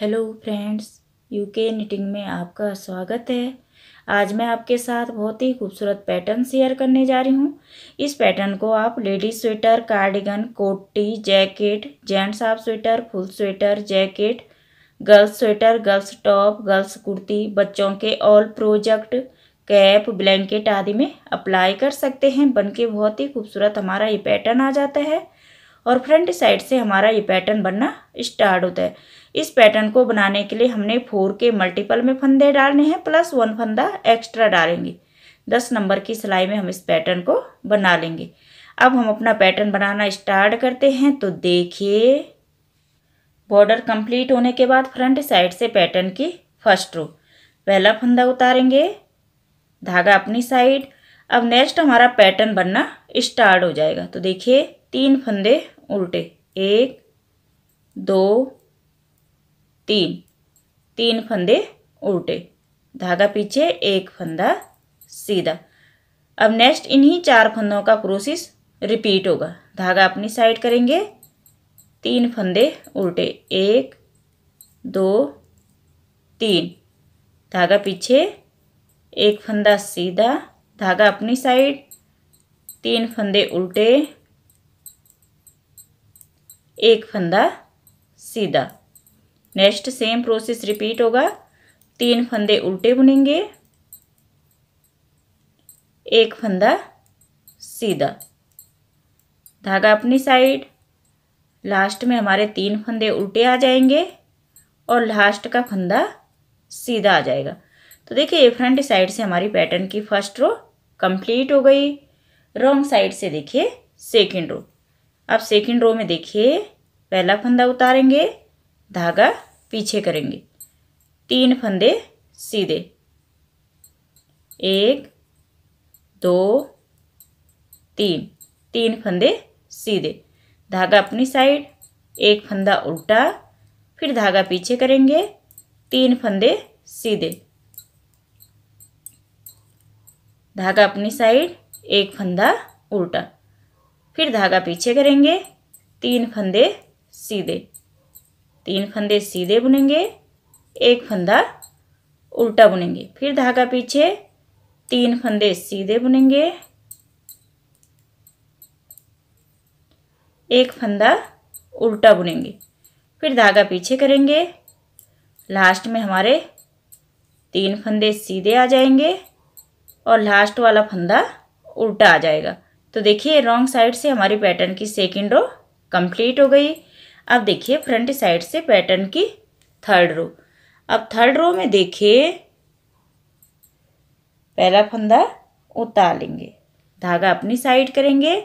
hello friends UK knitting में आपका स्वागत है आज मैं आपके साथ बहुत ही खूबसूरत पैटर्न शेयर करने जा रही हूँ इस पैटर्न को आप लेडीज स्वेटर कार्डिगन कोटी jacket gents half sweater full sweater jacket girls sweater girls top girls kurti बच्चों के ऑल प्रोजेक्ट कैप ब्लैंकेट आदि में अप्लाई कर सकते हैं बनके बहुत ही खूबसूरत हमारा ये पैटर्न आ जाता है और फ्रंट साइड से हमारा ये पैटर्न बनना स्टार्ट होता है इस पैटर्न को बनाने के लिए हमने फोर के मल्टीपल में फंदे डालने हैं प्लस वन फंदा एक्स्ट्रा डालेंगे दस नंबर की सिलाई में हम इस पैटर्न को बना लेंगे अब हम अपना पैटर्न बनाना स्टार्ट करते हैं तो देखिए बॉर्डर कंप्लीट होने के बाद फ्रंट साइड से पैटर्न की फर्स्ट रो पहला फंदा उतारेंगे धागा अपनी साइड अब नेक्स्ट हमारा पैटर्न बनना स्टार्ट हो जाएगा तो देखिए तीन फंदे उल्टे एक दो तीन तीन फंदे उल्टे धागा पीछे एक फंदा सीधा अब नेक्स्ट इन्हीं चार फंदों का प्रोसेस रिपीट होगा धागा अपनी साइड करेंगे तीन फंदे उल्टे एक दो तीन धागा पीछे एक फंदा सीधा धागा अपनी साइड तीन फंदे उल्टे एक फंदा सीधा नेक्स्ट सेम प्रोसेस रिपीट होगा तीन फंदे उल्टे बुनेंगे एक फंदा सीधा धागा अपनी साइड लास्ट में हमारे तीन फंदे उल्टे आ जाएंगे और लास्ट का फंदा सीधा आ जाएगा तो देखिए ये फ्रंट साइड से हमारी पैटर्न की फर्स्ट रो कंप्लीट हो गई रॉन्ग साइड से देखिए सेकेंड रो अब सेकेंड रो में देखिए पहला फंदा उतारेंगे धागा पीछे करेंगे तीन फंदे सीधे एक दो तीन तीन फंदे सीधे धागा अपनी साइड एक फंदा उल्टा फिर धागा पीछे करेंगे तीन फंदे सीधे धागा अपनी साइड एक फंदा उल्टा फिर धागा पीछे करेंगे तीन फंदे सीधे तीन फंदे सीधे बुनेंगे एक फंदा उल्टा बुनेंगे फिर धागा पीछे तीन फंदे सीधे बुनेंगे एक फंदा उल्टा बुनेंगे फिर धागा पीछे करेंगे लास्ट में हमारे तीन फंदे सीधे आ जाएंगे और लास्ट वाला फंदा उल्टा आ जाएगा तो देखिए रॉन्ग साइड से हमारी पैटर्न की सेकेंड रो कंप्लीट हो गई अब देखिए फ्रंट साइड से पैटर्न की थर्ड रो अब थर्ड रो में देखिए पहला फंदा उतार लेंगे धागा अपनी साइड करेंगे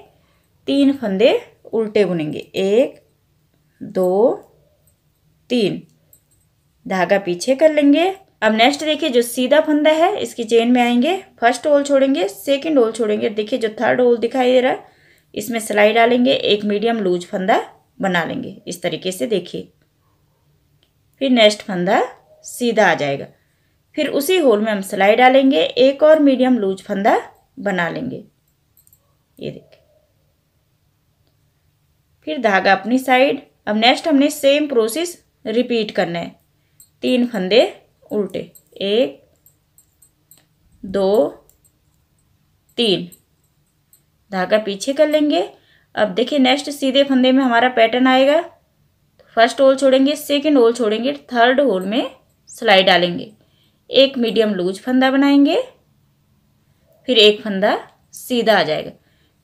तीन फंदे उल्टे बुनेंगे एक दो तीन धागा पीछे कर लेंगे अब नेक्स्ट देखिए जो सीधा फंदा है इसकी चेन में आएंगे फर्स्ट होल छोड़ेंगे सेकंड होल छोड़ेंगे देखिए जो थर्ड होल दिखाई दे रहा है इसमें सिलाई डालेंगे एक मीडियम लूज फंदा बना लेंगे इस तरीके से देखिए फिर नेक्स्ट फंदा सीधा आ जाएगा फिर उसी होल में हम सिलाई डालेंगे एक और मीडियम लूज फंदा बना लेंगे ये देखिए फिर धागा अपनी साइड अब नेक्स्ट हमने सेम प्रोसेस रिपीट करना है तीन फंदे उल्टे एक दो तीन धागा पीछे कर लेंगे अब देखिए नेक्स्ट सीधे फंदे में हमारा पैटर्न आएगा फर्स्ट होल छोड़ेंगे सेकेंड होल छोड़ेंगे थर्ड होल में सिलाई डालेंगे एक मीडियम लूज फंदा बनाएंगे फिर एक फंदा सीधा आ जाएगा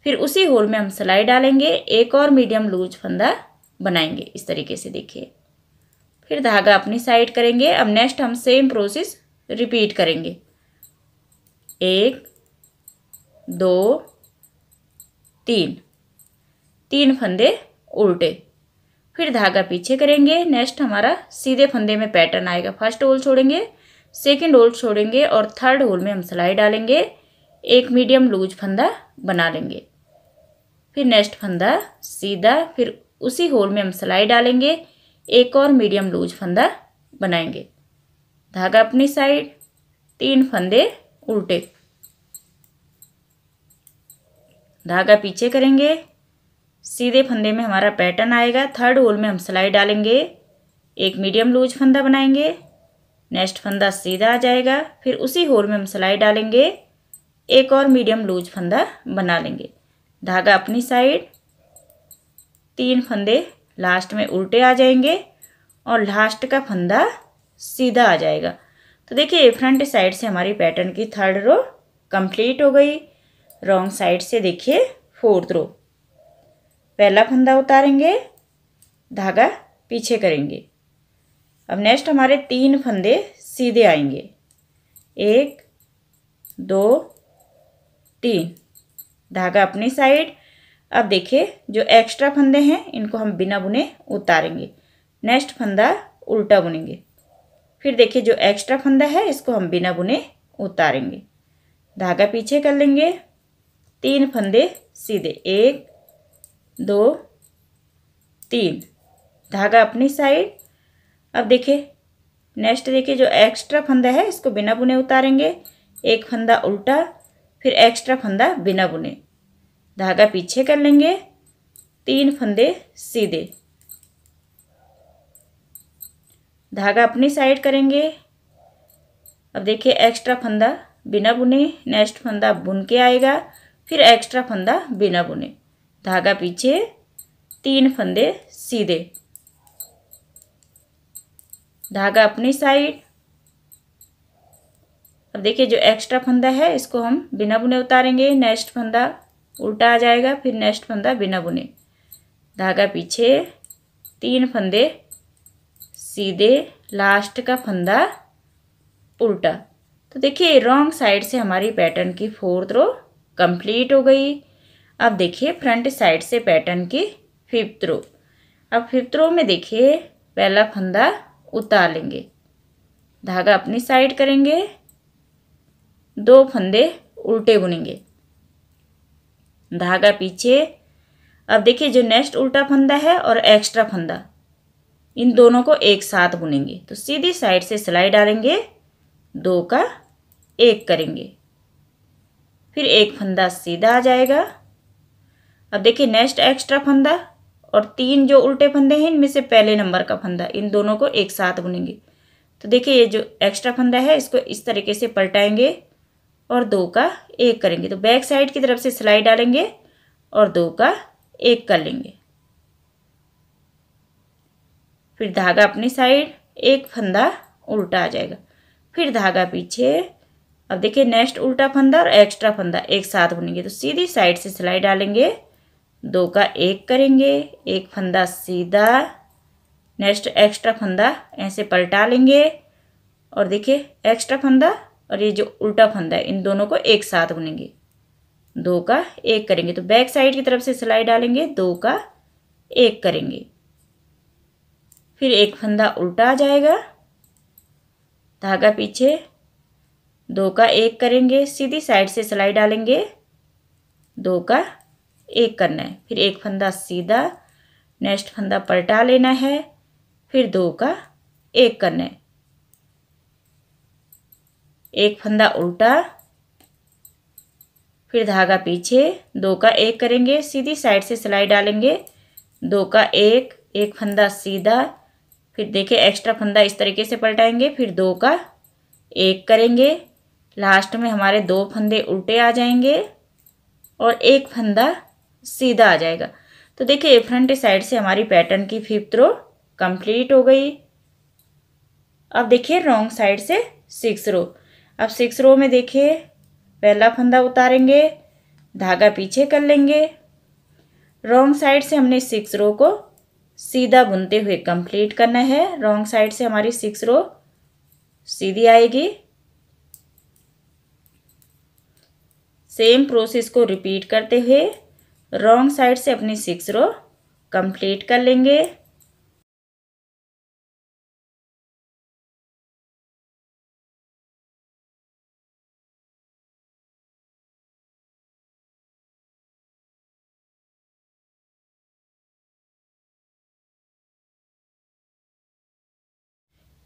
फिर उसी होल में हम सिलाई डालेंगे एक और मीडियम लूज फंदा बनाएंगे इस तरीके से देखिए फिर धागा अपनी साइड करेंगे अब नेक्स्ट हम सेम प्रोसेस रिपीट करेंगे एक दो तीन तीन फंदे उल्टे फिर धागा पीछे करेंगे नेक्स्ट हमारा सीधे फंदे में पैटर्न आएगा फर्स्ट होल छोड़ेंगे सेकेंड होल छोड़ेंगे और थर्ड होल में हम सिलाई डालेंगे एक मीडियम लूज फंदा बना लेंगे फिर नेक्स्ट फंदा सीधा फिर उसी होल में हम सिलाई डालेंगे एक और मीडियम लूज फंदा बनाएंगे धागा अपनी साइड तीन फंदे उल्टे धागा पीछे करेंगे सीधे फंदे में हमारा पैटर्न आएगा थर्ड होल में हम सिलाई डालेंगे एक मीडियम लूज फंदा बनाएंगे नेक्स्ट फंदा सीधा आ जाएगा फिर उसी होल में हम सिलाई डालेंगे एक और मीडियम लूज फंदा बना लेंगे धागा अपनी साइड तीन फंदे लास्ट में उल्टे आ जाएंगे और लास्ट का फंदा सीधा आ जाएगा तो देखिए फ्रंट साइड से हमारी पैटर्न की थर्ड रो कंप्लीट हो गई रॉन्ग साइड से देखिए फोर्थ रो पहला फंदा उतारेंगे धागा पीछे करेंगे अब नेक्स्ट हमारे तीन फंदे सीधे आएंगे एक दो तीन धागा अपनी साइड अब देखिए जो एक्स्ट्रा फंदे हैं इनको हम बिना बुने उतारेंगे नेक्स्ट फंदा उल्टा बुनेंगे फिर देखिए जो एक्स्ट्रा फंदा है इसको हम बिना बुने उतारेंगे धागा पीछे कर लेंगे तीन फंदे सीधे एक दो तीन धागा अपनी साइड अब देखिए नेक्स्ट देखिए जो एक्स्ट्रा फंदा है इसको बिना बुने उतारेंगे एक फंदा उल्टा फिर एक्स्ट्रा फंदा बिना बुने धागा पीछे कर लेंगे तीन फंदे सीधे धागा अपनी साइड करेंगे अब देखिए एक्स्ट्रा फंदा बिना बुने नेक्स्ट फंदा बुन के आएगा फिर एक्स्ट्रा फंदा बिना बुने धागा पीछे तीन फंदे सीधे धागा अपनी साइड अब देखिए जो एक्स्ट्रा फंदा है इसको हम बिना बुने उतारेंगे नेक्स्ट फंदा उल्टा आ जाएगा फिर नेक्स्ट फंदा बिना बुने धागा पीछे तीन फंदे सीधे लास्ट का फंदा उल्टा तो देखिए रॉन्ग साइड से हमारी पैटर्न की फोर्थ रो कंप्लीट हो गई अब देखिए फ्रंट साइड से पैटर्न की फिफ्थ रो अब फिफ्थ रो में देखिए पहला फंदा उतार लेंगे धागा अपनी साइड करेंगे दो फंदे उल्टे बुनेंगे धागा पीछे अब देखिए जो नेक्स्ट उल्टा फंदा है और एक्स्ट्रा फंदा इन दोनों को एक साथ बुनेंगे तो सीधी साइड से सिलाई डालेंगे दो का एक करेंगे फिर एक फंदा सीधा आ जाएगा अब देखिए नेक्स्ट एक्स्ट्रा फंदा और तीन जो उल्टे फंदे हैं इनमें से पहले नंबर का फंदा इन दोनों को एक साथ बुनेंगे तो देखिए ये जो एक्स्ट्रा फंदा है इसको इस तरीके से पलटाएंगे और दो का एक करेंगे तो बैक साइड की तरफ से सिलाई डालेंगे और दो का एक कर लेंगे फिर धागा अपनी साइड एक फंदा उल्टा आ जाएगा फिर धागा पीछे अब देखिए नेक्स्ट उल्टा फंदा और एक्स्ट्रा फंदा एक साथ बुनेंगे तो सीधी साइड से सिलाई डालेंगे दो का एक करेंगे एक फंदा सीधा नेक्स्ट एक्स्ट्रा फंदा ऐसे पलटा लेंगे और देखिए एक्स्ट्रा फंदा और ये जो उल्टा फंदा है इन दोनों को एक साथ बुनेंगे दो का एक करेंगे तो बैक साइड की तरफ से सिलाई डालेंगे दो का एक करेंगे फिर एक फंदा उल्टा आ जाएगा धागा पीछे दो का एक करेंगे सीधी साइड से सिलाई डालेंगे दो का एक करना है फिर एक फंदा सीधा नेक्स्ट फंदा पलटा लेना है फिर दो का एक करना है एक फंदा उल्टा फिर धागा पीछे दो का एक करेंगे सीधी साइड से सिलाई डालेंगे दो का एक एक फंदा सीधा फिर देखिए एक्स्ट्रा फंदा इस तरीके से पलटाएंगे फिर दो का एक करेंगे लास्ट में हमारे दो फंदे उल्टे आ जाएंगे और एक फंदा सीधा आ जाएगा तो देखिए फ्रंट साइड से हमारी पैटर्न की फिफ्थ रो कंप्लीट हो गई अब देखिए रॉन्ग साइड से सिक्स रो अब सिक्स रो में देखिए पहला फंदा उतारेंगे धागा पीछे कर लेंगे रॉन्ग साइड से हमने सिक्स रो को सीधा बुनते हुए कंप्लीट करना है रॉन्ग साइड से हमारी सिक्स रो सीधी आएगी सेम प्रोसेस को रिपीट करते हुए रॉन्ग साइड से अपनी सिक्स रो कंप्लीट कर लेंगे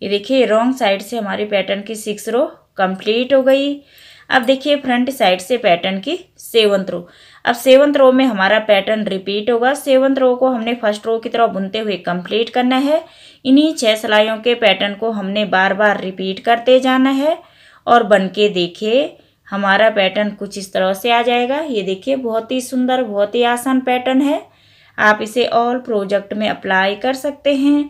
ये देखिए रॉन्ग साइड से हमारे पैटर्न की सिक्स रो कंप्लीट हो गई अब देखिए फ्रंट साइड से पैटर्न की सेवंथ रो अब सेवंथ रो में हमारा पैटर्न रिपीट होगा सेवंथ रो को हमने फर्स्ट रो की तरह बुनते हुए कंप्लीट करना है इन्हीं छह सिलाइयों के पैटर्न को हमने बार बार रिपीट करते जाना है और बन के देखिए हमारा पैटर्न कुछ इस तरह से आ जाएगा ये देखिए बहुत ही सुंदर बहुत ही आसान पैटर्न है आप इसे ऑल प्रोजेक्ट में अप्लाई कर सकते हैं